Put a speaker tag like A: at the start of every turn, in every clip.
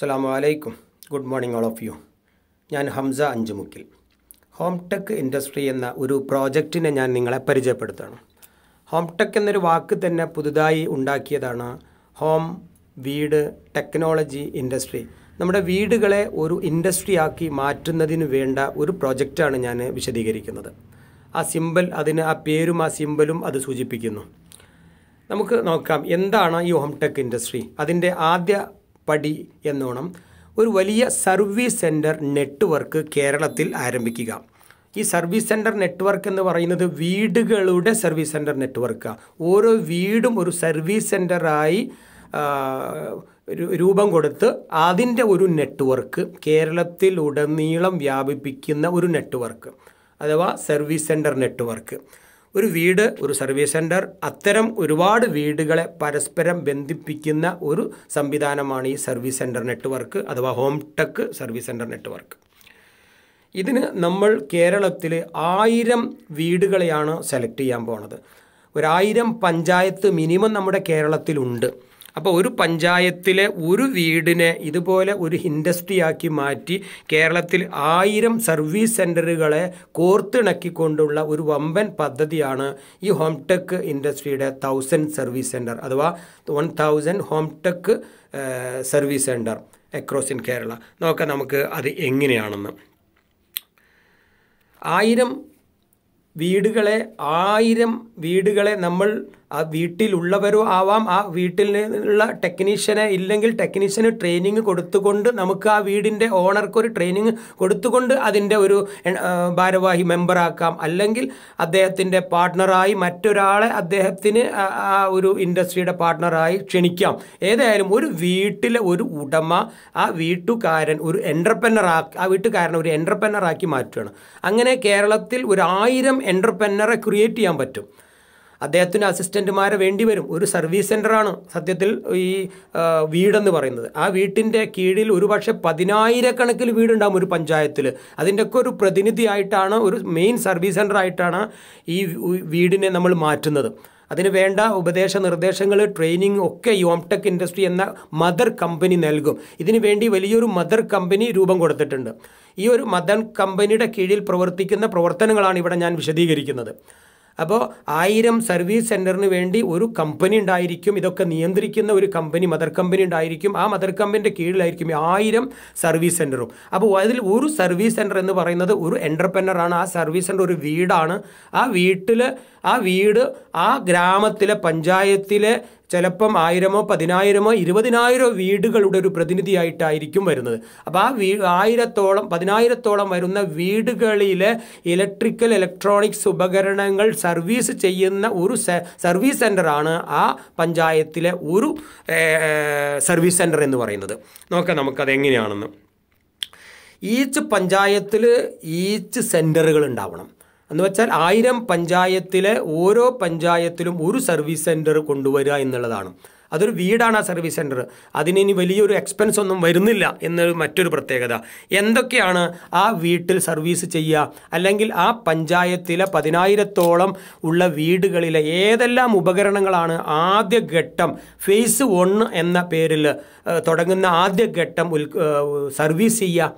A: അസ്സാം വലൈക്കും good morning all of you ഞാൻ ഹംസ അഞ്ചുമുക്കിൽ ഹോം ടെക് ഇൻഡസ്ട്രി എന്ന ഒരു പ്രോജക്റ്റിനെ ഞാൻ നിങ്ങളെ പരിചയപ്പെടുത്താണ് ഹോം ടെക് എന്നൊരു വാക്ക് തന്നെ പുതുതായി ഉണ്ടാക്കിയതാണ് ഹോം വീട് ടെക്നോളജി ഇൻഡസ്ട്രി നമ്മുടെ വീടുകളെ ഒരു ഇൻഡസ്ട്രിയാക്കി മാറ്റുന്നതിന് വേണ്ട ഒരു പ്രോജക്റ്റാണ് ഞാൻ വിശദീകരിക്കുന്നത് ആ സിമ്പൽ അതിന് ആ പേരും ആ സിമ്പലും അത് സൂചിപ്പിക്കുന്നു നമുക്ക് നോക്കാം എന്താണ് ഈ ഹോം ടെക് ഇൻഡസ്ട്രി അതിൻ്റെ ആദ്യ പടി എന്നോണം ഒരു വലിയ സർവീസ് സെൻറ്റർ നെറ്റ്വർക്ക് കേരളത്തിൽ ആരംഭിക്കുക ഈ സർവീസ് സെൻറ്റർ നെറ്റ്വർക്ക് എന്ന് പറയുന്നത് വീടുകളുടെ സർവീസ് സെൻറ്റർ നെറ്റ്വർക്കാണ് ഓരോ വീടും ഒരു സർവീസ് സെൻറ്ററായി രൂപം കൊടുത്ത് അതിൻ്റെ ഒരു നെറ്റ്വർക്ക് കേരളത്തിൽ ഉടനീളം വ്യാപിപ്പിക്കുന്ന ഒരു നെറ്റ്വർക്ക് അഥവാ സർവീസ് സെൻറ്റർ നെറ്റ്വർക്ക് ഒരു വീട് ഒരു സർവീസ് സെൻറ്റർ അത്തരം ഒരുപാട് വീടുകളെ പരസ്പരം ബന്ധിപ്പിക്കുന്ന ഒരു സംവിധാനമാണ് ഈ സർവീസ് സെൻറ്റർ നെറ്റ്വർക്ക് അഥവാ home tech service centre network ഇതിന് നമ്മൾ കേരളത്തിൽ ആയിരം വീടുകളെയാണ് സെലക്ട് ചെയ്യാൻ പോണത് ഒരായിരം പഞ്ചായത്ത് മിനിമം നമ്മുടെ കേരളത്തിലുണ്ട് അപ്പോൾ ഒരു പഞ്ചായത്തിലെ ഒരു വീടിനെ ഇതുപോലെ ഒരു ഇൻഡസ്ട്രിയാക്കി മാറ്റി കേരളത്തിൽ ആയിരം സർവീസ് സെൻ്ററുകളെ കോർത്തിണക്കിക്കൊണ്ടുള്ള ഒരു വമ്പൻ പദ്ധതിയാണ് ഈ ഹോം ടെക് ഇൻഡസ്ട്രിയുടെ തൗസൻഡ് സർവീസ് സെൻറ്റർ അഥവാ one thousand home tech service centre across in Kerala നോക്കാം നമുക്ക് അത് എങ്ങനെയാണെന്ന് ആയിരം വീടുകളെ ആയിരം വീടുകളെ നമ്മൾ ആ വീട്ടിലുള്ളവരോ ആവാം ആ വീട്ടിൽ നിന്നുള്ള ടെക്നീഷ്യനെ ഇല്ലെങ്കിൽ ടെക്നീഷ്യന് ട്രെയിനിങ് കൊടുത്തുകൊണ്ട് നമുക്ക് ആ വീടിൻ്റെ ഓണർക്കൊരു ട്രെയിനിങ് കൊടുത്തുകൊണ്ട് അതിൻ്റെ ഒരു ഭാരവാഹി മെമ്പറാക്കാം അല്ലെങ്കിൽ അദ്ദേഹത്തിൻ്റെ പാർട്ട്ണറായി മറ്റൊരാളെ അദ്ദേഹത്തിന് ആ ഒരു ഇൻഡസ്ട്രിയുടെ പാർട്ട്ണറായി ക്ഷണിക്കാം ഏതായാലും ഒരു വീട്ടിലെ ഒരു ഉടമ ആ വീട്ടുകാരൻ ഒരു എൻ്റർപ്രനർ ആ വീട്ടുകാരൻ ഒരു എൻ്റർപ്രനറാക്കി മാറ്റുകയാണ് അങ്ങനെ കേരളത്തിൽ ഒരു ആയിരം എൻ്റർപ്രനറെ ക്രിയേറ്റ് ചെയ്യാൻ പറ്റും അദ്ദേഹത്തിന് അസിസ്റ്റൻറ്റുമാരെ വേണ്ടി വരും ഒരു സർവീസ് സെൻ്ററാണ് സത്യത്തിൽ ഈ വീടെന്ന് പറയുന്നത് ആ വീട്ടിൻ്റെ കീഴിൽ ഒരുപക്ഷെ പതിനായിരക്കണക്കിൽ വീടുണ്ടാകും ഒരു പഞ്ചായത്തിൽ അതിൻ്റെയൊക്കെ ഒരു പ്രതിനിധിയായിട്ടാണ് ഒരു മെയിൻ സർവീസ് സെൻ്ററായിട്ടാണ് ഈ വീടിനെ നമ്മൾ മാറ്റുന്നത് അതിന് വേണ്ട ഉപദേശ നിർദ്ദേശങ്ങൾ ട്രെയിനിങ് ഒക്കെ യോംടെക് ഇൻഡസ്ട്രി എന്ന മദർ കമ്പനി നൽകും ഇതിനു വേണ്ടി വലിയൊരു മദർ കമ്പനി രൂപം കൊടുത്തിട്ടുണ്ട് ഈ ഒരു മദർ കമ്പനിയുടെ കീഴിൽ പ്രവർത്തിക്കുന്ന പ്രവർത്തനങ്ങളാണ് ഇവിടെ ഞാൻ വിശദീകരിക്കുന്നത് അപ്പോൾ ആയിരം സർവീസ് സെൻറ്ററിന് വേണ്ടി ഒരു കമ്പനി ഉണ്ടായിരിക്കും ഇതൊക്കെ നിയന്ത്രിക്കുന്ന ഒരു കമ്പനി മദർ കമ്പനി ഉണ്ടായിരിക്കും ആ മദർ കമ്പനിൻ്റെ കീഴിലായിരിക്കും ആയിരം സർവീസ് സെൻറ്ററും അപ്പോൾ അതിൽ ഒരു സർവീസ് സെൻറ്റർ എന്ന് പറയുന്നത് ഒരു എൻ്റർപ്രനറാണ് ആ സർവീസ് സെൻറ്റർ ഒരു വീടാണ് ആ വീട്ടിൽ ആ വീട് ആ ഗ്രാമത്തിലെ പഞ്ചായത്തിലെ ചിലപ്പം ആയിരമോ പതിനായിരമോ ഇരുപതിനായിരോ വീടുകളുടെ ഒരു പ്രതിനിധിയായിട്ടായിരിക്കും വരുന്നത് അപ്പോൾ ആ വീ ആയിരത്തോളം പതിനായിരത്തോളം വരുന്ന വീടുകളിലെ ഇലക്ട്രിക്കൽ ഇലക്ട്രോണിക്സ് ഉപകരണങ്ങൾ സർവീസ് ചെയ്യുന്ന ഒരു സർവീസ് സെൻ്ററാണ് ആ പഞ്ചായത്തിലെ ഒരു സർവീസ് സെൻ്റർ എന്ന് പറയുന്നത് നോക്കാം നമുക്കത് എങ്ങനെയാണെന്ന് ഈച്ച് പഞ്ചായത്തിൽ ഈച്ച് സെൻറ്ററുകൾ ഉണ്ടാവണം എന്ന് വെച്ചാൽ ആയിരം പഞ്ചായത്തിലെ ഓരോ പഞ്ചായത്തിലും ഒരു സർവീസ് സെൻറ്റർ കൊണ്ടുവരിക എന്നുള്ളതാണ് അതൊരു വീടാണ് ആ സർവീസ് സെൻറ്റർ അതിന് ഇനി വലിയൊരു എക്സ്പെൻസ് ഒന്നും വരുന്നില്ല എന്നൊരു മറ്റൊരു പ്രത്യേകത എന്തൊക്കെയാണ് ആ വീട്ടിൽ സർവീസ് ചെയ്യുക അല്ലെങ്കിൽ ആ പഞ്ചായത്തിലെ പതിനായിരത്തോളം ഉള്ള വീടുകളിലെ ഏതെല്ലാം ഉപകരണങ്ങളാണ് ആദ്യ ഘട്ടം ഫേസ് വൺ എന്ന പേരിൽ തുടങ്ങുന്ന ആദ്യ ഘട്ടം സർവീസ് ചെയ്യുക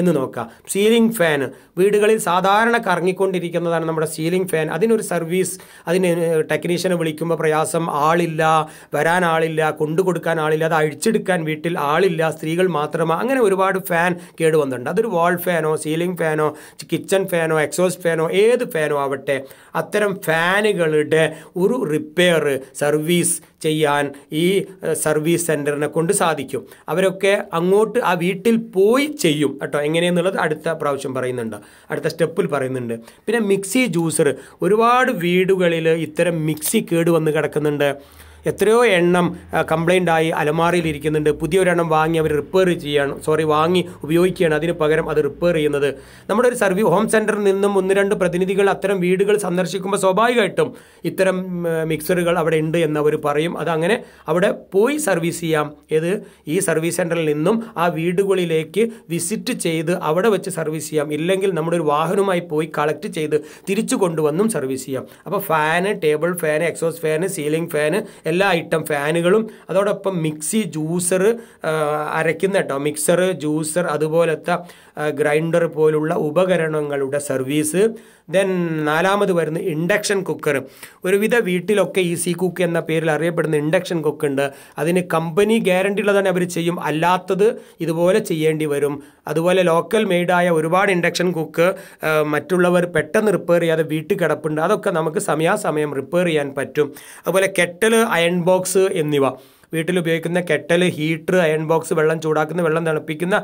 A: എന്ന് നോക്കുക സീലിംഗ് ഫാൻ വീടുകളിൽ സാധാരണ കറങ്ങിക്കൊണ്ടിരിക്കുന്നതാണ് നമ്മുടെ സീലിംഗ് ഫാൻ അതിനൊരു സർവീസ് അതിന് ടെക്നീഷ്യനെ വിളിക്കുമ്പോൾ പ്രയാസം ആളില്ല വരാൻ ആളില്ല കൊണ്ടു കൊടുക്കാൻ ആളില്ല അത് അഴിച്ചെടുക്കാൻ വീട്ടിൽ ആളില്ല സ്ത്രീകൾ മാത്രമാണ് അങ്ങനെ ഒരുപാട് ഫാൻ കേടുവന്നിട്ടുണ്ട് അതൊരു വാൾ ഫാനോ സീലിംഗ് ഫാനോ കിച്ചൺ ഫാനോ എക്സോസ്റ്റ് ഫാനോ ഏത് ഫാനോ ആവട്ടെ അത്തരം ഫാനുകളുടെ ഒരു റിപ്പയർ സർവീസ് ചെയ്യാൻ ഈ സർവീസ് സെൻറ്ററിനെ കൊണ്ട് സാധിക്കും അവരൊക്കെ അങ്ങോട്ട് ആ വീട്ടിൽ പോയി ചെയ്യും കേട്ടോ എങ്ങനെയെന്നുള്ളത് അടുത്ത പ്രാവശ്യം പറയുന്നുണ്ട് അടുത്ത സ്റ്റെപ്പിൽ പറയുന്നുണ്ട് പിന്നെ മിക്സി ജ്യൂസർ ഒരുപാട് വീടുകളിൽ ഇത്തരം മിക്സി കേട് വന്ന് കിടക്കുന്നുണ്ട് എത്രയോ എണ്ണം ആയി അലമാറിയിൽ ഇരിക്കുന്നുണ്ട് പുതിയൊരെണ്ണം വാങ്ങി അവർ റിപ്പയർ ചെയ്യുകയാണ് സോറി വാങ്ങി ഉപയോഗിക്കുകയാണ് അതിന് പകരം അത് റിപ്പയർ ചെയ്യുന്നത് നമ്മുടെ ഒരു സർവീസ് ഹോം സെൻറ്ററിൽ നിന്നും ഒന്ന് രണ്ട് പ്രതിനിധികൾ അത്തരം വീടുകൾ സന്ദർശിക്കുമ്പോൾ സ്വാഭാവികമായിട്ടും ഇത്തരം മിക്സറുകൾ അവിടെ ഉണ്ട് എന്ന് അവർ പറയും അത് അങ്ങനെ അവിടെ പോയി സർവീസ് ചെയ്യാം ഏത് ഈ സർവീസ് സെൻറ്ററിൽ നിന്നും ആ വീടുകളിലേക്ക് വിസിറ്റ് ചെയ്ത് അവിടെ വെച്ച് സർവീസ് ചെയ്യാം ഇല്ലെങ്കിൽ നമ്മുടെ ഒരു വാഹനവുമായി പോയി കളക്ട് ചെയ്ത് തിരിച്ചു കൊണ്ടുവന്നും സർവീസ് ചെയ്യാം അപ്പോൾ fan table fan exhaust fan ceiling fan എല്ലാ ഐറ്റം ഫാനുകളും അതോടൊപ്പം മിക്സി ജ്യൂസർ അരയ്ക്കുന്ന കേട്ടോ മിക്സർ ജ്യൂസർ അതുപോലത്തെ ഗ്രൈൻഡർ പോലുള്ള ഉപകരണങ്ങളുടെ സർവീസ് ദെൻ നാലാമത് വരുന്ന ഇൻഡക്ഷൻ കുക്കർ ഒരുവിധ വീട്ടിലൊക്കെ ഈ സി കുക്ക് എന്ന പേരിൽ അറിയപ്പെടുന്ന ഇൻഡക്ഷൻ കുക്കുണ്ട് അതിന് കമ്പനി ഗ്യാരണ്ടി ഉള്ളതാണ് അവർ ചെയ്യും അല്ലാത്തത് ഇതുപോലെ ചെയ്യേണ്ടി വരും അതുപോലെ ലോക്കൽ മെയ്ഡായ ഒരുപാട് ഇൻഡക്ഷൻ കുക്ക് മറ്റുള്ളവർ പെട്ടെന്ന് റിപ്പയർ ചെയ്യാതെ വീട്ടിൽ കിടപ്പുണ്ട് അതൊക്കെ നമുക്ക് സമയാസമയം റിപ്പയർ ചെയ്യാൻ പറ്റും അതുപോലെ കെറ്റൽ അയൺ ബോക്സ് എന്നിവ വീട്ടിൽ ഉപയോഗിക്കുന്ന കെറ്റൽ ഹീറ്റർ അയൺ ബോക്സ് വെള്ളം ചൂടാക്കുന്ന വെള്ളം തണുപ്പിക്കുന്ന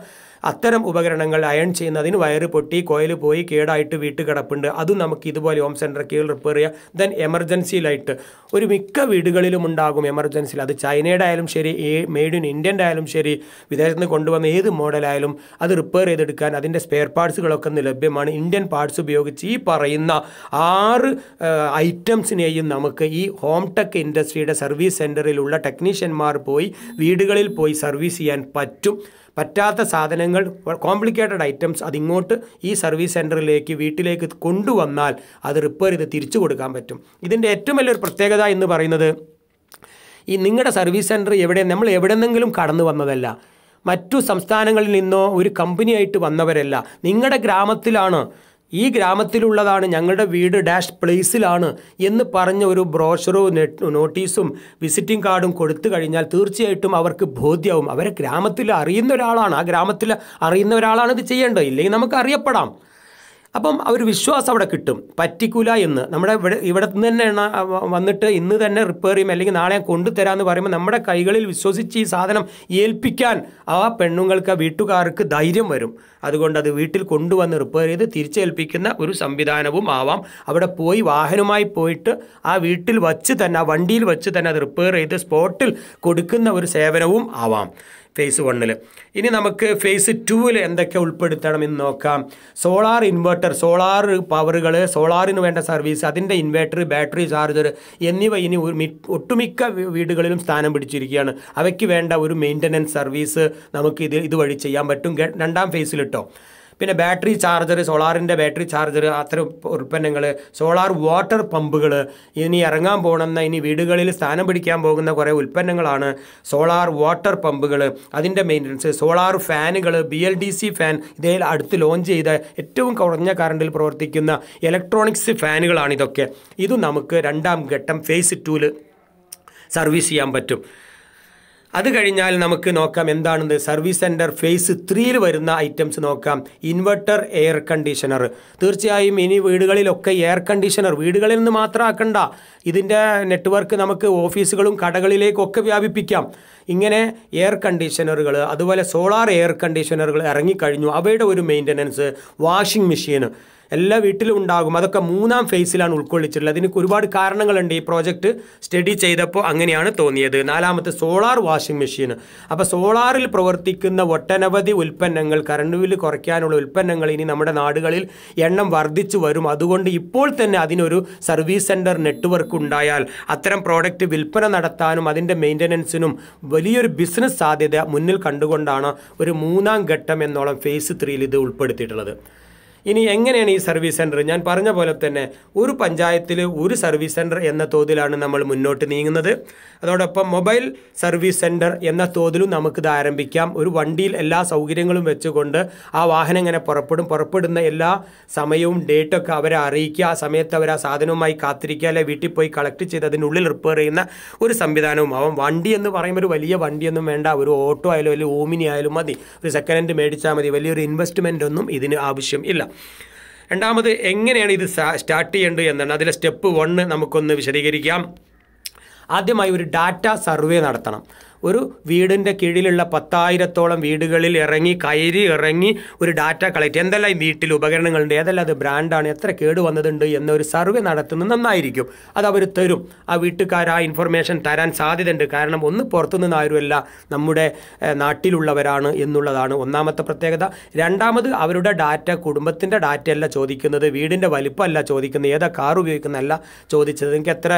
A: അത്തരം ഉപകരണങ്ങൾ അയൺ ചെയ്യുന്നതിന് വയറ് പൊട്ടി കോയിൽ പോയി കേടായിട്ട് വീട്ട് കിടപ്പുണ്ട് അതും നമുക്ക് ഇതുപോലെ ഹോം സെൻറ്റർ കീഴിൽ റിപ്പയർ ചെയ്യാം ദെൻ ലൈറ്റ് ഒരു മിക്ക വീടുകളിലും ഉണ്ടാകും എമർജൻസിയിൽ അത് ചൈനയുടെ ആയാലും ശരി ഏ മെയ്ഡ് ഇൻ ഇന്ത്യൻ്റെ ആയാലും ശരി വിദേശത്ത് നിന്ന് കൊണ്ടുവന്ന ഏത് മോഡലായാലും അത് റിപ്പയർ ചെയ്തെടുക്കാൻ അതിൻ്റെ സ്പെയർ പാർട്സുകളൊക്കെ ലഭ്യമാണ് ഇന്ത്യൻ പാർട്സ് ഉപയോഗിച്ച് ഈ പറയുന്ന ആറ് ഐറ്റംസിനെയും നമുക്ക് ഈ ഹോം ടെക് ഇൻഡസ്ട്രിയുടെ സർവീസ് സെൻറ്ററിലുള്ള ടെക്നീഷ്യന്മാർ പോയി വീടുകളിൽ പോയി സർവീസ് ചെയ്യാൻ പറ്റും പറ്റാത്ത സാധനങ്ങൾ കോംപ്ലിക്കേറ്റഡ് ഐറ്റംസ് അതിങ്ങോട്ട് ഈ സർവീസ് സെൻറ്ററിലേക്ക് വീട്ടിലേക്ക് കൊണ്ടുവന്നാൽ അത് റിപ്പയർ ചെയ്ത് തിരിച്ചു കൊടുക്കാൻ പറ്റും ഇതിൻ്റെ ഏറ്റവും വലിയൊരു പ്രത്യേകത എന്ന് പറയുന്നത് ഈ നിങ്ങളുടെ സർവീസ് സെൻറ്റർ എവിടെ നമ്മൾ എവിടെ നിന്നെങ്കിലും കടന്നു വന്നതല്ല മറ്റു സംസ്ഥാനങ്ങളിൽ നിന്നോ ഒരു കമ്പനിയായിട്ട് വന്നവരല്ല നിങ്ങളുടെ ഗ്രാമത്തിലാണ് ഈ ഗ്രാമത്തിലുള്ളതാണ് ഞങ്ങളുടെ വീട് ഡാഷ് പ്ലേസിലാണ് എന്ന് പറഞ്ഞ ഒരു ബ്രോഷറോ നോട്ടീസും വിസിറ്റിംഗ് കാർഡും കൊടുത്തു കഴിഞ്ഞാൽ തീർച്ചയായിട്ടും അവർക്ക് ബോധ്യവും അവരെ ഗ്രാമത്തിൽ അറിയുന്ന ഒരാളാണ് ആ ഗ്രാമത്തിൽ അറിയുന്ന ഒരാളാണ് ഇത് ചെയ്യേണ്ടത് ഇല്ലെങ്കിൽ നമുക്ക് അറിയപ്പെടാം അപ്പം ആ ഒരു വിശ്വാസം അവിടെ കിട്ടും പറ്റിക്കൂല എന്ന് നമ്മുടെ ഇവിടെ ഇവിടെ നിന്ന് തന്നെ വന്നിട്ട് ഇന്ന് തന്നെ റിപ്പയർ ചെയ്യും അല്ലെങ്കിൽ നാളെ ഞാൻ കൊണ്ടുതരാമെന്ന് പറയുമ്പോൾ നമ്മുടെ കൈകളിൽ വിശ്വസിച്ച് ഈ സാധനം ഏൽപ്പിക്കാൻ ആ പെണ്ണുങ്ങൾക്ക് വീട്ടുകാർക്ക് ധൈര്യം വരും അതുകൊണ്ട് അത് വീട്ടിൽ കൊണ്ടുവന്ന് റിപ്പയർ ചെയ്ത് തിരിച്ചേൽപ്പിക്കുന്ന ഒരു സംവിധാനവും ആവാം അവിടെ പോയി വാഹനമായി പോയിട്ട് ആ വീട്ടിൽ വച്ച് തന്നെ ആ വണ്ടിയിൽ വച്ച് തന്നെ അത് റിപ്പയർ ചെയ്ത് സ്പോട്ടിൽ കൊടുക്കുന്ന ഒരു സേവനവും ആവാം ഫേസ് വണ്ണിൽ ഇനി നമുക്ക് ഫേസ് ടുവിൽ എന്തൊക്കെ എന്ന് നോക്കാം സോളാർ ഇൻവെർട്ടർ സോളാർ പവറുകൾ സോളാറിന് വേണ്ട സർവീസ് അതിൻ്റെ ഇൻവെർട്ടർ ബാറ്ററി ചാർജർ എന്നിവ ഇനി ഒട്ടുമിക്ക വീടുകളിലും സ്ഥാനം പിടിച്ചിരിക്കുകയാണ് അവയ്ക്ക് വേണ്ട ഒരു മെയിൻ്റനൻസ് സർവീസ് നമുക്ക് ഇത് ഇതുവഴി ചെയ്യാൻ പറ്റും രണ്ടാം ഫേസിലിട്ടോ പിന്നെ ബാറ്ററി ചാർജർ സോളാറിൻ്റെ ബാറ്ററി ചാർജർ അത്തരം ഉൽപ്പന്നങ്ങൾ സോളാർ വാട്ടർ പമ്പുകൾ ഇനി ഇറങ്ങാൻ പോകുന്ന ഇനി വീടുകളിൽ സ്ഥാനം പിടിക്കാൻ പോകുന്ന കുറേ ഉൽപ്പന്നങ്ങളാണ് സോളാർ വാട്ടർ പമ്പുകൾ അതിൻ്റെ മെയിൻ്റനൻസ് സോളാർ ഫാനുകൾ B L D C fan ഇതേ അടുത്ത് ലോഞ്ച് ചെയ്ത ഏറ്റവും കുറഞ്ഞ കറണ്ടിൽ പ്രവർത്തിക്കുന്ന ഇലക്ട്രോണിക്സ് ഫാനുകളാണ് ഇതൊക്കെ ഇത് നമുക്ക് രണ്ടാം ഘട്ടം ഫേസ് ടൂല് സർവീസ് ചെയ്യാൻ പറ്റും അത് കഴിഞ്ഞാൽ നമുക്ക് നോക്കാം എന്താണെന്ന് സർവീസ് സെൻറ്റർ ഫേസ് ത്രീയിൽ വരുന്ന ഐറ്റംസ് നോക്കാം ഇൻവെർട്ടർ എയർ കണ്ടീഷണർ തീർച്ചയായും ഇനി വീടുകളിലൊക്കെ എയർ കണ്ടീഷണർ വീടുകളിൽ നിന്ന് മാത്രം ആക്കണ്ട ഇതിൻ്റെ നെറ്റ്വർക്ക് നമുക്ക് ഓഫീസുകളും കടകളിലേക്കൊക്കെ വ്യാപിപ്പിക്കാം ഇങ്ങനെ എയർ കണ്ടീഷണറുകൾ അതുപോലെ സോളാർ എയർ കണ്ടീഷണറുകൾ ഇറങ്ങിക്കഴിഞ്ഞു അവയുടെ ഒരു മെയിൻ്റനൻസ് വാഷിംഗ് മെഷീൻ എല്ലാ വീട്ടിലും ഉണ്ടാകും അതൊക്കെ മൂന്നാം ഫേസിലാണ് ഉൾക്കൊള്ളിച്ചിട്ടുള്ളത് അതിനൊക്കെ ഒരുപാട് കാരണങ്ങളുണ്ട് ഈ പ്രോജക്റ്റ് സ്റ്റഡി ചെയ്തപ്പോൾ അങ്ങനെയാണ് തോന്നിയത് നാലാമത്തെ സോളാർ വാഷിംഗ് മെഷീൻ അപ്പോൾ സോളാറിൽ പ്രവർത്തിക്കുന്ന ഒട്ടനവധി ഉൽപ്പന്നങ്ങൾ കറണ്ട് ബില്ല് കുറയ്ക്കാനുള്ള ഉൽപ്പന്നങ്ങൾ ഇനി നമ്മുടെ നാടുകളിൽ എണ്ണം വർദ്ധിച്ചു വരും അതുകൊണ്ട് ഇപ്പോൾ തന്നെ അതിനൊരു സർവീസ് സെൻറ്റർ നെറ്റ്വർക്ക് ഉണ്ടായാൽ അത്തരം പ്രോഡക്റ്റ് വിൽപ്പന നടത്താനും അതിൻ്റെ മെയിൻ്റനൻസിനും വലിയൊരു ബിസിനസ് സാധ്യത മുന്നിൽ കണ്ടുകൊണ്ടാണ് ഒരു മൂന്നാം ഘട്ടം എന്നോളം ഫേസ് ത്രീയിൽ ഇത് ഉൾപ്പെടുത്തിയിട്ടുള്ളത് ഇനി എങ്ങനെയാണ് ഈ സർവീസ് സെൻറ്റർ ഞാൻ പറഞ്ഞ പോലെ തന്നെ ഒരു പഞ്ചായത്തിൽ ഒരു സർവീസ് സെൻറ്റർ എന്ന തോതിലാണ് നമ്മൾ മുന്നോട്ട് നീങ്ങുന്നത് അതോടൊപ്പം മൊബൈൽ സർവീസ് സെൻറ്റർ എന്ന തോതിലും നമുക്കിത് ആരംഭിക്കാം ഒരു വണ്ടിയിൽ എല്ലാ സൗകര്യങ്ങളും വെച്ചുകൊണ്ട് ആ വാഹനം ഇങ്ങനെ പുറപ്പെടും പുറപ്പെടുന്ന എല്ലാ സമയവും ഡേറ്റൊക്കെ അവരെ അറിയിക്കുക ആ സമയത്ത് അവർ ആ സാധനവുമായി കാത്തിരിക്കുക അല്ലെങ്കിൽ വീട്ടിൽ പോയി കളക്ട് ചെയ്ത് അതിനുള്ളിൽ റിപ്പയർ ചെയ്യുന്ന ഒരു സംവിധാനവും ആവാം വണ്ടി എന്ന് പറയുമ്പോൾ ഒരു വലിയ വണ്ടിയൊന്നും വേണ്ട ഒരു ഓട്ടോ ആയാലും അല്ലെങ്കിൽ ഓമിനി ആയാലും മതി ഒരു സെക്കൻഡ് ഹാൻഡ് മേടിച്ചാൽ മതി വലിയൊരു ഇൻവെസ്റ്റ്മെൻ്റ് ഒന്നും ഇതിന് ആവശ്യം ഇല്ല രണ്ടാമത് എങ്ങനെയാണ് ഇത് സ്റ്റാർട്ട് ചെയ്യേണ്ടത് എന്നാണ് അതിലെ സ്റ്റെപ്പ് വണ് നമുക്കൊന്ന് വിശദീകരിക്കാം ആദ്യമായി ഒരു ഡാറ്റ സർവേ നടത്തണം ഒരു വീടിൻ്റെ കീഴിലുള്ള പത്തായിരത്തോളം വീടുകളിൽ ഇറങ്ങി കയറി ഇറങ്ങി ഒരു ഡാറ്റ കളക്ട് എന്തെല്ലാം വീട്ടിൽ ഉപകരണങ്ങളുണ്ട് ഏതെല്ലാം അത് ബ്രാൻഡാണ് എത്ര കേട് വന്നതുണ്ട് എന്നൊരു സർവേ നടത്തുന്നത് നന്നായിരിക്കും അത് അവർ തരും ആ വീട്ടുകാർ ആ ഇൻഫർമേഷൻ തരാൻ സാധ്യതയുണ്ട് കാരണം ഒന്ന് പുറത്തുനിന്ന് ആരുമല്ല നമ്മുടെ നാട്ടിലുള്ളവരാണ് എന്നുള്ളതാണ് ഒന്നാമത്തെ പ്രത്യേകത രണ്ടാമത് അവരുടെ ഡാറ്റ കുടുംബത്തിൻ്റെ ഡാറ്റയല്ല ചോദിക്കുന്നത് വീടിൻ്റെ വലിപ്പമല്ല ചോദിക്കുന്നത് ഏതാ കാർ ഉപയോഗിക്കുന്നതല്ല ചോദിച്ചത് നിങ്ങൾക്ക് എത്ര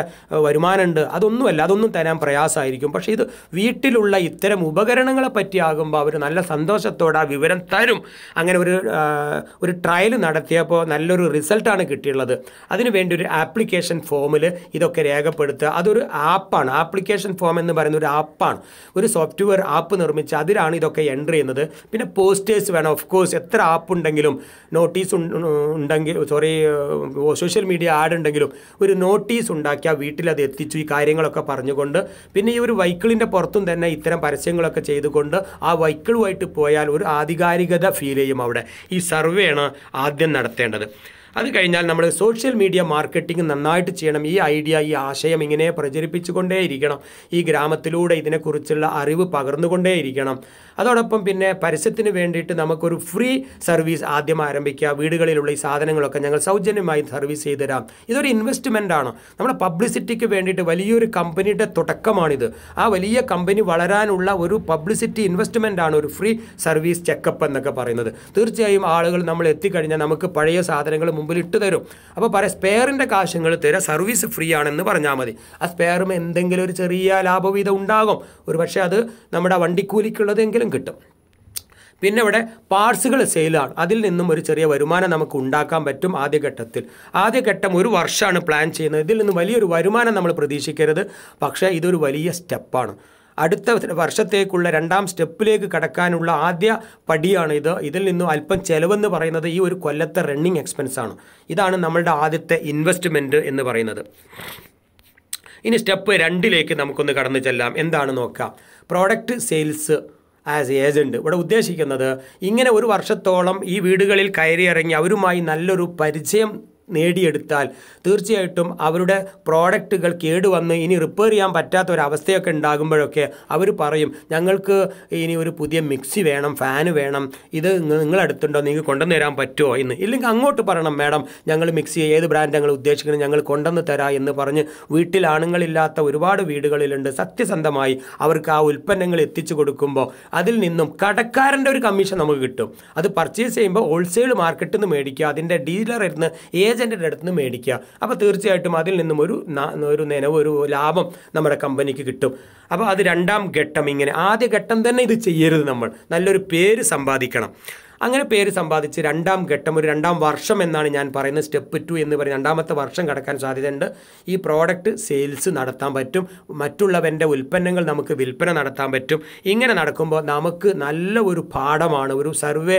A: വരുമാനമുണ്ട് അതൊന്നുമല്ല അതൊന്നും തരാൻ പ്രയാസമായിരിക്കും പക്ഷേ ഇത് വീ വീട്ടിലുള്ള ഇത്തരം ഉപകരണങ്ങളെ പറ്റിയാകുമ്പോൾ അവർ നല്ല സന്തോഷത്തോടെ ആ വിവരം തരും അങ്ങനെ ഒരു ഒരു ട്രയൽ നടത്തിയപ്പോൾ നല്ലൊരു റിസൾട്ടാണ് കിട്ടിയുള്ളത് അതിനുവേണ്ടി ഒരു ആപ്ലിക്കേഷൻ ഫോമിൽ ഇതൊക്കെ രേഖപ്പെടുത്തുക അതൊരു ആപ്പാണ് ആപ്ലിക്കേഷൻ ഫോം എന്ന് പറയുന്ന ഒരു ആപ്പാണ് ഒരു സോഫ്റ്റ്വെയർ ആപ്പ് നിർമ്മിച്ച് അതിലാണ് ഇതൊക്കെ എൻ്റർ ചെയ്യുന്നത് പിന്നെ പോസ്റ്റേഴ്സ് വേണം ഓഫ് കോഴ്സ് എത്ര ആപ്പ് ഉണ്ടെങ്കിലും നോട്ടീസ് ഉണ്ടെങ്കിൽ സോറി സോഷ്യൽ മീഡിയ ആഡ് ഉണ്ടെങ്കിലും ഒരു നോട്ടീസ് ഉണ്ടാക്കി ആ വീട്ടിൽ അത് എത്തിച്ചു ഈ കാര്യങ്ങളൊക്കെ പറഞ്ഞുകൊണ്ട് പിന്നെ ഈ ഒരു വൈക്കിളിൻ്റെ പുറത്തു തന്നെ ഇത്തരം പരസ്യങ്ങളൊക്കെ ചെയ്തുകൊണ്ട് ആ വൈക്കിളുമായിട്ട് പോയാൽ ഒരു ആധികാരികത ഫീൽ ചെയ്യും അവിടെ ഈ സർവേയാണ് ആദ്യം നടത്തേണ്ടത് അത് കഴിഞ്ഞാൽ നമ്മൾ സോഷ്യൽ മീഡിയ മാർക്കറ്റിംഗ് നന്നായിട്ട് ചെയ്യണം ഈ ഐഡിയ ഈ ആശയം ഇങ്ങനെ പ്രചരിപ്പിച്ചുകൊണ്ടേയിരിക്കണം ഈ ഗ്രാമത്തിലൂടെ ഇതിനെക്കുറിച്ചുള്ള അറിവ് പകർന്നുകൊണ്ടേയിരിക്കണം അതോടൊപ്പം പിന്നെ പരസ്യത്തിന് വേണ്ടിയിട്ട് നമുക്കൊരു ഫ്രീ സർവീസ് ആദ്യം ആരംഭിക്കുക വീടുകളിലുള്ള ഈ സാധനങ്ങളൊക്കെ ഞങ്ങൾ സൗജന്യമായി സർവീസ് ചെയ്തു തരാം ഇതൊരു ഇൻവെസ്റ്റ്മെൻ്റ് ആണ് നമ്മുടെ പബ്ലിസിറ്റിക്ക് വേണ്ടിയിട്ട് വലിയൊരു കമ്പനിയുടെ തുടക്കമാണിത് ആ വലിയ കമ്പനി വളരാനുള്ള ഒരു പബ്ലിസിറ്റി ഇൻവെസ്റ്റ്മെൻ്റ് ആണ് ഒരു ഫ്രീ സർവീസ് ചെക്കപ്പ് എന്നൊക്കെ പറയുന്നത് തീർച്ചയായും ആളുകൾ നമ്മൾ എത്തിക്കഴിഞ്ഞാൽ നമുക്ക് പഴയ സാധനങ്ങൾ മുമ്പിൽ ഇട്ട് തരും അപ്പോൾ പറയാം സ്പെയറിൻ്റെ കാശ് തരാം സർവീസ് ഫ്രീ ആണെന്ന് പറഞ്ഞാൽ മതി ആ സ്പെയറും എന്തെങ്കിലും ഒരു ചെറിയ ലാഭവീതം ഉണ്ടാകും ഒരു പക്ഷേ അത് നമ്മുടെ വണ്ടിക്കൂലിക്കുള്ളതെങ്കിലും കിട്ടും പിന്നെ ഇവിടെ പാർട്സുകൾ സെയിലാണ് അതിൽ നിന്നും ഒരു ചെറിയ വരുമാനം നമുക്ക് ഉണ്ടാക്കാൻ പറ്റും ആദ്യഘട്ടത്തിൽ ആദ്യഘട്ടം ഒരു വർഷമാണ് പ്ലാൻ ചെയ്യുന്നത് ഇതിൽ നിന്ന് വലിയൊരു വരുമാനം നമ്മൾ പ്രതീക്ഷിക്കരുത് പക്ഷേ ഇതൊരു വലിയ സ്റ്റെപ്പാണ് അടുത്ത വർഷത്തേക്കുള്ള രണ്ടാം സ്റ്റെപ്പിലേക്ക് കടക്കാനുള്ള ആദ്യ പടിയാണ് ഇത് ഇതിൽ നിന്നും അല്പം ചെലവെന്ന് പറയുന്നത് ഈ ഒരു കൊല്ലത്തെ റണ്ണിങ് എക്സ്പെൻസ് ആണ് ഇതാണ് നമ്മളുടെ ആദ്യത്തെ ഇൻവെസ്റ്റ്മെൻറ്റ് എന്ന് പറയുന്നത് ഇനി സ്റ്റെപ്പ് രണ്ടിലേക്ക് നമുക്കൊന്ന് കടന്നു ചെല്ലാം എന്താണ് നോക്കാം പ്രോഡക്റ്റ് സെയിൽസ് ആസ് ഏജൻറ്റ് ഇവിടെ ഉദ്ദേശിക്കുന്നത് ഇങ്ങനെ ഒരു വർഷത്തോളം ഈ വീടുകളിൽ കയറിയിറങ്ങി അവരുമായി നല്ലൊരു പരിചയം നേടിയെടുത്താൽ തീർച്ചയായിട്ടും അവരുടെ പ്രോഡക്റ്റുകൾ കേടുവന്ന് ഇനി റിപ്പയർ ചെയ്യാൻ പറ്റാത്ത ഒരു അവസ്ഥയൊക്കെ ഉണ്ടാകുമ്പോഴൊക്കെ അവർ പറയും ഞങ്ങൾക്ക് ഇനി ഒരു പുതിയ മിക്സി വേണം ഫാന് വേണം ഇത് നിങ്ങളടുത്തുണ്ടോ നിങ്ങൾക്ക് കൊണ്ടുവന്ന് തരാൻ പറ്റുമോ എന്ന് ഇല്ലെങ്കിൽ അങ്ങോട്ട് പറയണം മാഡം ഞങ്ങൾ മിക്സി ഏത് ബ്രാൻഡ് ഞങ്ങൾ ഉദ്ദേശിക്കുന്നത് ഞങ്ങൾ കൊണ്ടുവന്ന് തരാം എന്ന് പറഞ്ഞ് വീട്ടിൽ ആണുങ്ങളില്ലാത്ത ഒരുപാട് വീടുകളിലുണ്ട് സത്യസന്ധമായി അവർക്ക് ആ ഉൽപ്പന്നങ്ങൾ എത്തിച്ചു കൊടുക്കുമ്പോൾ അതിൽ നിന്നും കടക്കാരൻ്റെ ഒരു കമ്മീഷൻ നമുക്ക് കിട്ടും അത് പർച്ചേസ് ചെയ്യുമ്പോൾ ഹോൾസെയിൽ മാർക്കറ്റിൽ നിന്ന് മേടിക്കുക അതിൻ്റെ ഡീലർ ഇരുന്ന് ഏത് ഏജൻറ്റിൻ്റെ അടുത്ത് നിന്ന് മേടിക്കുക അപ്പോൾ തീർച്ചയായിട്ടും അതിൽ നിന്നും ഒരു ഒരു നനവ് ഒരു ലാഭം നമ്മുടെ കമ്പനിക്ക് കിട്ടും അപ്പോൾ അത് രണ്ടാം ഘട്ടം ഇങ്ങനെ ആദ്യ ഘട്ടം തന്നെ ഇത് ചെയ്യരുത് നമ്മൾ നല്ലൊരു പേര് സമ്പാദിക്കണം അങ്ങനെ പേര് സമ്പാദിച്ച് രണ്ടാം ഘട്ടം ഒരു രണ്ടാം വർഷം എന്നാണ് ഞാൻ പറയുന്നത് സ്റ്റെപ്പ് ടു എന്ന് പറയുന്ന രണ്ടാമത്തെ വർഷം കടക്കാൻ സാധ്യതയുണ്ട് ഈ പ്രോഡക്റ്റ് സെയിൽസ് നടത്താൻ പറ്റും മറ്റുള്ളവൻ്റെ ഉൽപ്പന്നങ്ങൾ നമുക്ക് വിൽപ്പന നടത്താൻ പറ്റും ഇങ്ങനെ നടക്കുമ്പോൾ നമുക്ക് നല്ല ഒരു പാഠമാണ് ഒരു സർവേ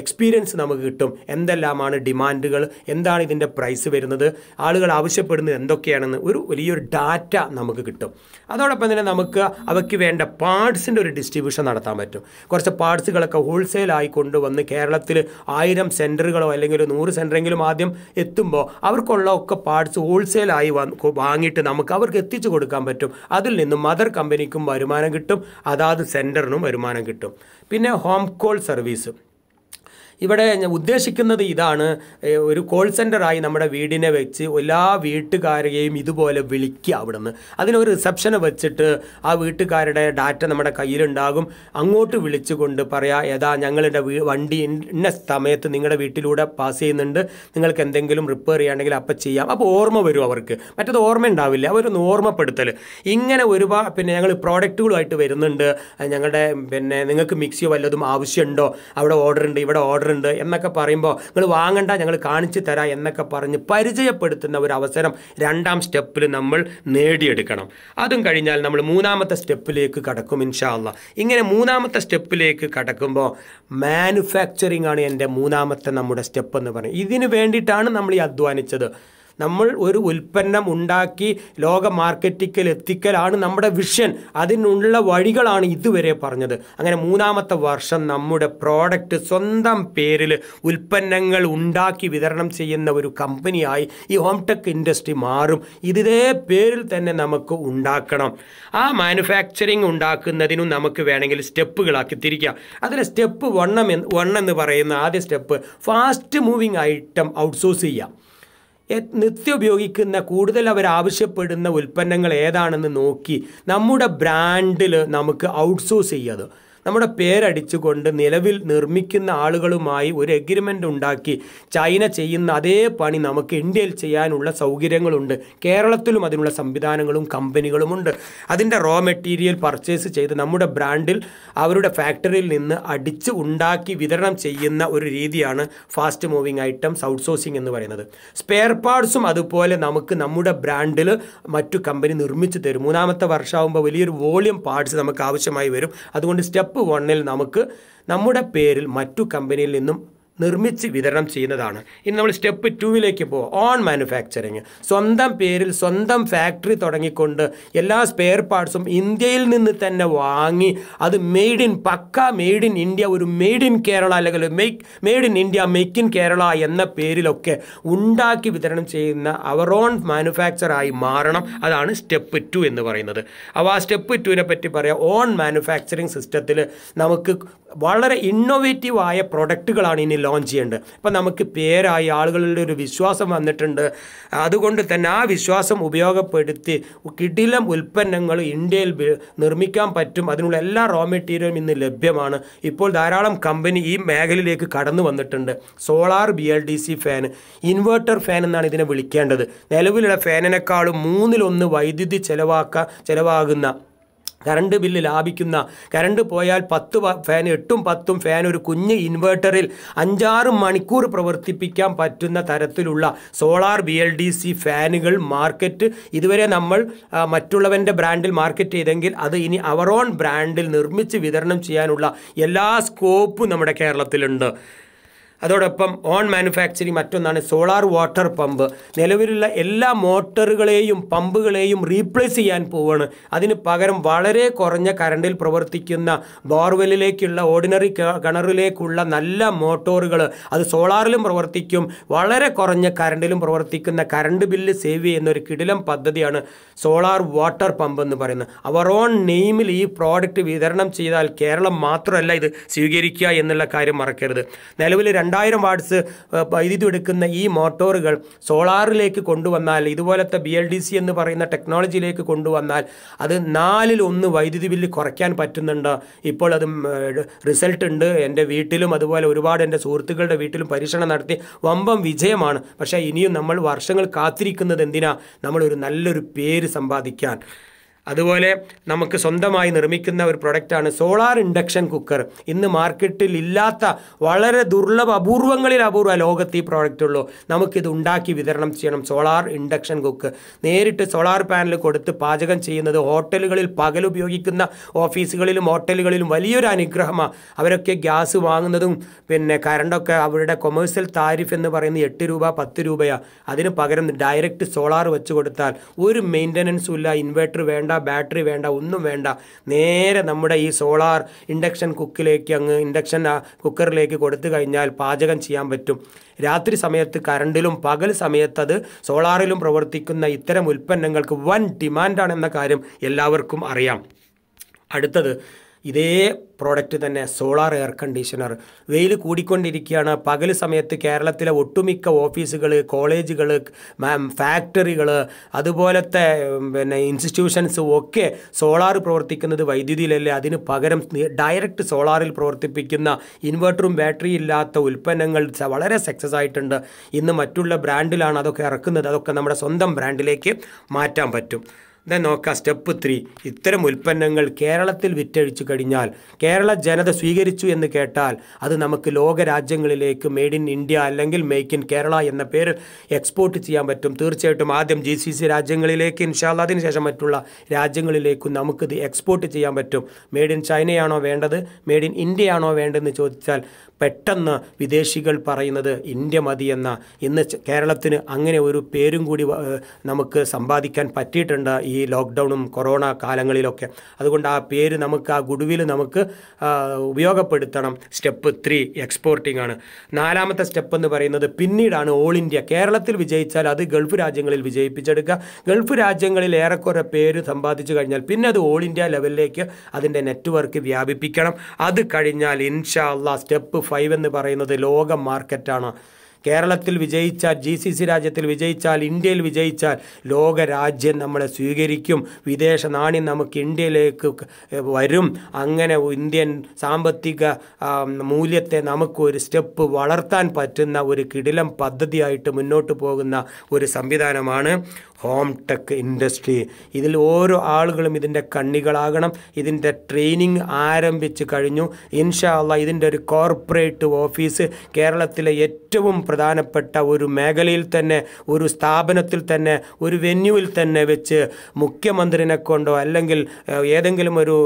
A: എക്സ്പീരിയൻസ് നമുക്ക് കിട്ടും എന്തെല്ലാമാണ് ഡിമാൻഡുകൾ എന്താണ് ഇതിൻ്റെ പ്രൈസ് വരുന്നത് ആളുകൾ ആവശ്യപ്പെടുന്നത് എന്തൊക്കെയാണെന്ന് ഒരു വലിയൊരു ഡാറ്റ നമുക്ക് കിട്ടും അതോടൊപ്പം തന്നെ നമുക്ക് അവയ്ക്ക് വേണ്ട പാർട്സിൻ്റെ ഒരു ഡിസ്ട്രിബ്യൂഷൻ നടത്താൻ പറ്റും കുറച്ച് പാർട്സുകളൊക്കെ ഹോൾസെയിലായി കൊണ്ടുവന്ന് വന്ന് കേരളത്തിൽ ആയിരം സെൻറ്ററുകളോ അല്ലെങ്കിൽ ഒരു നൂറ് സെൻറ്ററെങ്കിലും ആദ്യം എത്തുമ്പോൾ അവർക്കുള്ള ഒക്കെ പാർട്സ് ഹോൾസെയിലായി വാങ്ങിയിട്ട് നമുക്ക് അവർക്ക് എത്തിച്ചു കൊടുക്കാൻ പറ്റും അതിൽ നിന്നും മദർ കമ്പനിക്കും വരുമാനം കിട്ടും അതാത് സെൻറ്ററിനും വരുമാനം കിട്ടും പിന്നെ ഹോം കോൾ സർവീസ് ഇവിടെ ഉദ്ദേശിക്കുന്നത് ഇതാണ് ഒരു കോൾ സെൻ്ററായി നമ്മുടെ വീടിനെ വെച്ച് എല്ലാ വീട്ടുകാരെയും ഇതുപോലെ വിളിക്കുക അവിടുന്ന് അതിനൊരു റിസപ്ഷന് വെച്ചിട്ട് ആ വീട്ടുകാരുടെ ഡാറ്റ നമ്മുടെ കയ്യിലുണ്ടാകും അങ്ങോട്ട് വിളിച്ചുകൊണ്ട് പറയാം ഏതാ ഞങ്ങളുടെ വണ്ടി ഇന്ന സമയത്ത് നിങ്ങളുടെ വീട്ടിലൂടെ പാസ് ചെയ്യുന്നുണ്ട് നിങ്ങൾക്ക് എന്തെങ്കിലും റിപ്പയർ ചെയ്യുകയാണെങ്കിൽ അപ്പം ചെയ്യാം അപ്പോൾ ഓർമ്മ വരും അവർക്ക് മറ്റത് ഓർമ്മ ഉണ്ടാവില്ല അവരൊന്ന് ഓർമ്മപ്പെടുത്തൽ ഇങ്ങനെ ഒരുപാട് പിന്നെ ഞങ്ങൾ പ്രോഡക്റ്റുകളുമായിട്ട് വരുന്നുണ്ട് ഞങ്ങളുടെ പിന്നെ നിങ്ങൾക്ക് മിക്സി വല്ലതും ആവശ്യമുണ്ടോ അവിടെ ഓർഡർ ഉണ്ട് ഇവിടെ ഓർഡർ ഉണ്ട് എന്നൊക്കെ പറയുമ്പോൾ നിങ്ങൾ വാങ്ങണ്ട ഞങ്ങൾ കാണിച്ചു തരാം എന്നൊക്കെ പറഞ്ഞ് പരിചയപ്പെടുത്തുന്ന ഒരു അവസരം രണ്ടാം സ്റ്റെപ്പിൽ നമ്മൾ നേടിയെടുക്കണം അതും കഴിഞ്ഞാൽ നമ്മൾ മൂന്നാമത്തെ സ്റ്റെപ്പിലേക്ക് കടക്കും ഇൻഷാല്ല ഇങ്ങനെ മൂന്നാമത്തെ സ്റ്റെപ്പിലേക്ക് കടക്കുമ്പോൾ മാനുഫാക്ചറിങ് ആണ് എൻ്റെ മൂന്നാമത്തെ നമ്മുടെ സ്റ്റെപ്പ് എന്ന് പറയും ഇതിന് വേണ്ടിയിട്ടാണ് നമ്മൾ ഈ അധ്വാനിച്ചത് നമ്മൾ ഒരു ഉൽപ്പന്നം ഉണ്ടാക്കി ലോക മാർക്കറ്റിക്കൽ എത്തിക്കലാണ് നമ്മുടെ വിഷൻ അതിനുള്ള വഴികളാണ് ഇതുവരെ പറഞ്ഞത് അങ്ങനെ മൂന്നാമത്തെ വർഷം നമ്മുടെ പ്രോഡക്റ്റ് സ്വന്തം പേരിൽ ഉൽപ്പന്നങ്ങൾ ഉണ്ടാക്കി വിതരണം ചെയ്യുന്ന ഒരു കമ്പനിയായി ഈ ഹോം ടെക് ഇൻഡസ്ട്രി മാറും ഇതേ പേരിൽ തന്നെ നമുക്ക് ഉണ്ടാക്കണം ആ മാനുഫാക്ചറിങ് ഉണ്ടാക്കുന്നതിനും നമുക്ക് വേണമെങ്കിൽ സ്റ്റെപ്പുകളാക്കി തിരിക്കാം അതിൽ സ്റ്റെപ്പ് വണ്ണം എന്ന് വണ്ണെന്ന് പറയുന്ന ആദ്യ step fast moving item outsource ചെയ്യാം നിത്യം ഉപയോഗിക്കുന്ന കൂടുതൽ അവർ ആവശ്യപ്പെടുന്ന ഉൽപ്പന്നങ്ങൾ ഏതാണെന്ന് നോക്കി നമ്മുടെ ബ്രാൻഡിൽ നമുക്ക് ഔട്ട്സോഴ്സ് ചെയ്യുക നമ്മുടെ പേരടിച്ചുകൊണ്ട് നിലവിൽ നിർമ്മിക്കുന്ന ആളുകളുമായി ഒരു എഗ്രിമെൻ്റ് ഉണ്ടാക്കി ചൈന ചെയ്യുന്ന അതേ പണി നമുക്ക് ഇന്ത്യയിൽ ചെയ്യാനുള്ള സൗകര്യങ്ങളുണ്ട് കേരളത്തിലും അതിനുള്ള സംവിധാനങ്ങളും കമ്പനികളുമുണ്ട് അതിൻ്റെ റോ മെറ്റീരിയൽ പർച്ചേസ് ചെയ്ത് നമ്മുടെ ബ്രാൻഡിൽ അവരുടെ ഫാക്ടറിയിൽ നിന്ന് അടിച്ച് ഉണ്ടാക്കി വിതരണം ചെയ്യുന്ന ഒരു രീതിയാണ് ഫാസ്റ്റ് മൂവിങ് ഐറ്റംസ് ഔട്ട്സോഴ്സിംഗ് എന്ന് പറയുന്നത് സ്പെയർ പാർട്സും അതുപോലെ നമുക്ക് നമ്മുടെ ബ്രാൻഡിൽ മറ്റു കമ്പനി നിർമ്മിച്ച് തരും മൂന്നാമത്തെ വർഷമാകുമ്പോൾ വലിയൊരു വോളിയം പാർട്സ് നമുക്ക് ആവശ്യമായി വരും അതുകൊണ്ട് സ്റ്റെപ്പ് സ്റ്റെപ്പ് വണ്ണിൽ നമുക്ക് നമ്മുടെ പേരിൽ മറ്റു കമ്പനിയിൽ നിന്നും നിർമ്മിച്ച് വിതരണം ചെയ്യുന്നതാണ് ഇനി നമ്മൾ സ്റ്റെപ്പ് ടുവിലേക്ക് പോകും ഓൺ മാനുഫാക്ചറിങ് സ്വന്തം പേരിൽ സ്വന്തം ഫാക്ടറി തുടങ്ങിക്കൊണ്ട് എല്ലാ സ്പെയർ പാർട്സും ഇന്ത്യയിൽ നിന്ന് തന്നെ വാങ്ങി അത് മെയ്ഡ് ഇൻ പക്ക മെയ്ഡ് ഇൻ ഇന്ത്യ ഒരു മെയ്ഡ് ഇൻ കേരള അല്ലെങ്കിൽ make made in India make in Kerala എന്ന പേരിലൊക്കെ ഉണ്ടാക്കി വിതരണം ചെയ്യുന്ന അവർ ഓൺ മാനുഫാക്ചറായി മാറണം അതാണ് സ്റ്റെപ്പ് ടു എന്ന് പറയുന്നത് അപ്പോൾ ആ സ്റ്റെപ്പ് ടുവിനെ പറ്റി പറയാം ഓൺ മാനുഫാക്ചറിങ് സിസ്റ്റത്തിൽ നമുക്ക് വളരെ ഇന്നോവേറ്റീവായ പ്രൊഡക്റ്റുകളാണ് ഇനി ലോഞ്ച് ചെയ്യേണ്ടത് അപ്പം നമുക്ക് പേരായി ആളുകളുടെ ഒരു വിശ്വാസം വന്നിട്ടുണ്ട് അതുകൊണ്ട് തന്നെ ആ വിശ്വാസം ഉപയോഗപ്പെടുത്തി കിടിലം ഉൽപ്പന്നങ്ങൾ ഇന്ത്യയിൽ നിർമ്മിക്കാൻ പറ്റും അതിനുള്ള എല്ലാ റോ മെറ്റീരിയലും ഇന്ന് ലഭ്യമാണ് ഇപ്പോൾ ധാരാളം കമ്പനി ഈ മേഖലയിലേക്ക് കടന്നു വന്നിട്ടുണ്ട് solar B L D C fan inverter fan എന്നാണ് ഇതിനെ വിളിക്കേണ്ടത് നിലവിലുള്ള ഫാനിനേക്കാളും മൂന്നിലൊന്ന് വൈദ്യുതി ചെലവാക്ക ചെലവാകുന്ന കറണ്ട് ബില്ല് ലാഭിക്കുന്ന കറണ്ട് പോയാൽ പത്ത് ഫാൻ എട്ടും പത്തും ഫാൻ ഒരു കുഞ്ഞ് ഇൻവേർട്ടറിൽ അഞ്ചാറ് മണിക്കൂർ പ്രവർത്തിപ്പിക്കാൻ പറ്റുന്ന തരത്തിലുള്ള solar B L D C ഫാനുകൾ മാർക്കറ്റ് ഇതുവരെ നമ്മൾ മറ്റുള്ളവൻ്റെ ബ്രാൻഡിൽ മാർക്കറ്റ് ചെയ്തെങ്കിൽ അത് ഇനി അവർ ഓൺ ബ്രാൻഡിൽ നിർമ്മിച്ച് വിതരണം ചെയ്യാനുള്ള എല്ലാ സ്കോപ്പും നമ്മുടെ കേരളത്തിലുണ്ട് അതോടൊപ്പം ഓൺ മാനുഫാക്ചറിങ് മറ്റൊന്നാണ് സോളാർ വാട്ടർ പമ്പ് നിലവിലുള്ള എല്ലാ മോട്ടറുകളെയും പമ്പുകളെയും റീപ്ലേസ് ചെയ്യാൻ പോവുകയാണ് അതിന് പകരം വളരെ കുറഞ്ഞ കറണ്ടിൽ പ്രവർത്തിക്കുന്ന ബോർവെല്ലിലേക്കുള്ള ഓർഡിനറി കിണറിലേക്കുള്ള നല്ല മോട്ടോറുകൾ അത് സോളാറിലും പ്രവർത്തിക്കും വളരെ കുറഞ്ഞ കറണ്ടിലും പ്രവർത്തിക്കുന്ന കറണ്ട് ബില്ല് സേവ് ചെയ്യുന്ന ഒരു കിടിലം പദ്ധതിയാണ് സോളാർ വാട്ടർ പമ്പ് എന്ന് പറയുന്നത് അവർ ഓൺ നെയിമിൽ ഈ പ്രോഡക്റ്റ് വിതരണം ചെയ്താൽ കേരളം മാത്രമല്ല ഇത് സ്വീകരിക്കുക എന്നുള്ള കാര്യം മറക്കരുത് നിലവിൽ രണ്ട് രണ്ടായിരം വാട്സ് വൈദ്യുതി എടുക്കുന്ന ഈ മോട്ടോറുകൾ സോളാറിലേക്ക് കൊണ്ടുവന്നാൽ ഇതുപോലത്തെ ബി എൽ ഡി സി എന്ന് പറയുന്ന ടെക്നോളജിയിലേക്ക് കൊണ്ടുവന്നാൽ അത് നാലിൽ ഒന്ന് വൈദ്യുതി ബില്ല് കുറയ്ക്കാൻ പറ്റുന്നുണ്ട് ഇപ്പോൾ അത് റിസൾട്ട് ഉണ്ട് എൻ്റെ വീട്ടിലും അതുപോലെ ഒരുപാട് എൻ്റെ സുഹൃത്തുക്കളുടെ വീട്ടിലും പരീക്ഷണം നടത്തി വമ്പം വിജയമാണ് പക്ഷേ ഇനിയും നമ്മൾ വർഷങ്ങൾ കാത്തിരിക്കുന്നത് എന്തിനാ നമ്മളൊരു നല്ലൊരു പേര് സമ്പാദിക്കാൻ അതുപോലെ നമുക്ക് സ്വന്തമായി നിർമ്മിക്കുന്ന ഒരു പ്രൊഡക്റ്റാണ് സോളാർ ഇൻഡക്ഷൻ കുക്കർ ഇന്ന് മാർക്കറ്റിൽ ഇല്ലാത്ത വളരെ ദുർലഭ അപൂർവങ്ങളിൽ അപൂർവ ലോകത്ത് ഈ പ്രോഡക്റ്റ് ഉള്ളൂ നമുക്കിത് ഉണ്ടാക്കി വിതരണം ചെയ്യണം സോളാർ ഇൻഡക്ഷൻ കുക്ക് നേരിട്ട് സോളാർ പാനൽ കൊടുത്ത് പാചകം ചെയ്യുന്നത് ഹോട്ടലുകളിൽ പകൽ ഉപയോഗിക്കുന്ന ഓഫീസുകളിലും ഹോട്ടലുകളിലും വലിയൊരു അനുഗ്രഹമാണ് അവരൊക്കെ ഗ്യാസ് വാങ്ങുന്നതും പിന്നെ കറണ്ടൊക്കെ അവരുടെ കൊമേഴ്സ്യൽ താരിഫ് എന്ന് പറയുന്നത് എട്ട് രൂപ പത്ത് രൂപയാണ് അതിന് പകരം ഡയറക്റ്റ് സോളാർ വെച്ച് കൊടുത്താൽ ഒരു മെയിൻ്റനൻസും ഇല്ല ഇൻവേർട്ടർ വേണ്ട വേണ്ട ബാറ്ററി വേണ്ട ഒന്നും വേണ്ട നേരെ നമ്മുടെ ഈ സോളാർ ഇൻഡക്ഷൻ കുക്കിലേക്ക് അങ്ങ് ഇൻഡക്ഷൻ കുക്കറിലേക്ക് കൊടുത്തു കഴിഞ്ഞാൽ പാചകം ചെയ്യാൻ പറ്റും രാത്രി സമയത്ത് കറണ്ടിലും പകൽ സമയത്ത് അത് സോളാറിലും പ്രവർത്തിക്കുന്ന ഇത്തരം ഉൽപ്പന്നങ്ങൾക്ക് വൻ ഡിമാൻഡാണെന്ന കാര്യം എല്ലാവർക്കും അറിയാം അടുത്തത് ഇതേ പ്രോഡക്റ്റ് തന്നെ സോളാർ എയർ കണ്ടീഷണർ വെയിൽ കൂടിക്കൊണ്ടിരിക്കുകയാണ് പകൽ സമയത്ത് കേരളത്തിലെ ഒട്ടുമിക്ക ഓഫീസുകൾ കോളേജുകൾ ഫാക്ടറികൾ അതുപോലത്തെ പിന്നെ ഇൻസ്റ്റിറ്റ്യൂഷൻസ് ഒക്കെ സോളാർ പ്രവർത്തിക്കുന്നത് വൈദ്യുതിയിലല്ലേ അതിന് പകരം ഡയറക്റ്റ് സോളാറിൽ പ്രവർത്തിപ്പിക്കുന്ന ഇൻവെർട്ടറും ബാറ്ററി ഇല്ലാത്ത ഉൽപ്പന്നങ്ങൾ വളരെ സക്സസ് ആയിട്ടുണ്ട് ഇന്ന് മറ്റുള്ള ബ്രാൻഡിലാണ് അതൊക്കെ ഇറക്കുന്നത് അതൊക്കെ നമ്മുടെ സ്വന്തം ബ്രാൻഡിലേക്ക് മാറ്റാൻ പറ്റും ദെൻ നോക്കുക സ്റ്റെപ്പ് ത്രീ ഇത്തരം ഉൽപ്പന്നങ്ങൾ കേരളത്തിൽ വിറ്റഴിച്ചു കഴിഞ്ഞാൽ കേരള ജനത സ്വീകരിച്ചു എന്ന് കേട്ടാൽ അത് നമുക്ക് ലോകരാജ്യങ്ങളിലേക്ക് മെയ്ഡ് ഇൻ ഇന്ത്യ അല്ലെങ്കിൽ മെയ്ക്ക് ഇൻ കേരള എന്ന പേരിൽ എക്സ്പോർട്ട് ചെയ്യാൻ പറ്റും തീർച്ചയായിട്ടും ആദ്യം ജി സി സി രാജ്യങ്ങളിലേക്ക് ഇൻഷാല്ല ശേഷം മറ്റുള്ള രാജ്യങ്ങളിലേക്കും നമുക്കിത് എക്സ്പോർട്ട് ചെയ്യാൻ പറ്റും മെയ്ഡ് ഇൻ ചൈനയാണോ വേണ്ടത് മെയ്ഡ് ഇൻ ഇന്ത്യയാണോ വേണ്ടതെന്ന് ചോദിച്ചാൽ പെട്ടെന്ന് വിദേശികൾ പറയുന്നത് ഇന്ത്യ മതി എന്ന ഇന്ന് കേരളത്തിന് അങ്ങനെ ഒരു പേരും കൂടി നമുക്ക് സമ്പാദിക്കാൻ പറ്റിയിട്ടുണ്ട് ഈ ഈ ലോക്ക്ഡൗണും കൊറോണ കാലങ്ങളിലൊക്കെ അതുകൊണ്ട് ആ പേര് നമുക്ക് ആ ഗുഡ്വിൽ നമുക്ക് ഉപയോഗപ്പെടുത്തണം സ്റ്റെപ്പ് ത്രീ എക്സ്പോർട്ടിംഗ് ആണ് നാലാമത്തെ സ്റ്റെപ്പ് എന്ന് പറയുന്നത് പിന്നീടാണ് ഓൾ ഇന്ത്യ കേരളത്തിൽ വിജയിച്ചാൽ അത് ഗൾഫ് രാജ്യങ്ങളിൽ വിജയിപ്പിച്ചെടുക്കുക ഗൾഫ് രാജ്യങ്ങളിൽ ഏറെക്കുറെ പേര് സമ്പാദിച്ചു കഴിഞ്ഞാൽ പിന്നെ അത് ഓൾ ഇന്ത്യ ലെവലിലേക്ക് അതിൻ്റെ നെറ്റ്വർക്ക് വ്യാപിപ്പിക്കണം അത് കഴിഞ്ഞാൽ ഇൻഷാ അള്ളാ സ്റ്റെപ്പ് ഫൈവ് എന്ന് പറയുന്നത് ലോക മാർക്കറ്റാണ് കേരളത്തിൽ വിജയിച്ചാൽ ജി സി സി രാജ്യത്തിൽ വിജയിച്ചാൽ ഇന്ത്യയിൽ വിജയിച്ചാൽ ലോകരാജ്യം നമ്മളെ സ്വീകരിക്കും വിദേശ നാണ്യം നമുക്ക് ഇന്ത്യയിലേക്ക് വരും അങ്ങനെ ഇന്ത്യൻ സാമ്പത്തിക മൂല്യത്തെ നമുക്ക് ഒരു സ്റ്റെപ്പ് വളർത്താൻ പറ്റുന്ന ഒരു കിടിലം പദ്ധതിയായിട്ട് മുന്നോട്ട് പോകുന്ന ഒരു സംവിധാനമാണ് ഹോം ടെക് ഇൻഡസ്ട്രി ഇതിൽ ഓരോ ആളുകളും ഇതിൻ്റെ കണ്ണികളാകണം ഇതിൻ്റെ ട്രെയിനിങ് ആരംഭിച്ച് കഴിഞ്ഞു ഇൻഷാല്ല ഇതിൻ്റെ ഒരു കോർപ്പറേറ്റ് ഓഫീസ് കേരളത്തിലെ ഏറ്റവും പ്രധാനപ്പെട്ട ഒരു മേഖലയിൽ തന്നെ ഒരു സ്ഥാപനത്തിൽ തന്നെ ഒരു വെന്യൂവിൽ തന്നെ വെച്ച് മുഖ്യമന്ത്രിനെ കൊണ്ടോ അല്ലെങ്കിൽ ഏതെങ്കിലും ഒരു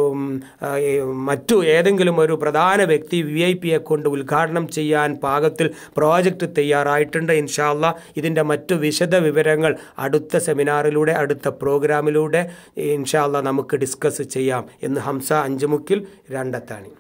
A: മറ്റു ഏതെങ്കിലും ഒരു പ്രധാന വ്യക്തി വി ഐ പിയെ കൊണ്ട് ഉദ്ഘാടനം ചെയ്യാൻ പാകത്തിൽ പ്രോജക്റ്റ് തയ്യാറായിട്ടുണ്ട് ഇൻഷാല്ല ഇതിൻ്റെ മറ്റു വിശദ വിവരങ്ങൾ അടുത്ത സെമിനാറിലൂടെ അടുത്ത പ്രോഗ്രാമിലൂടെ ഇൻഷാല്ല നമുക്ക് ഡിസ്കസ് ചെയ്യാം എന്ന് ഹംസ അഞ്ചുമുക്കിൽ രണ്ടത്താണി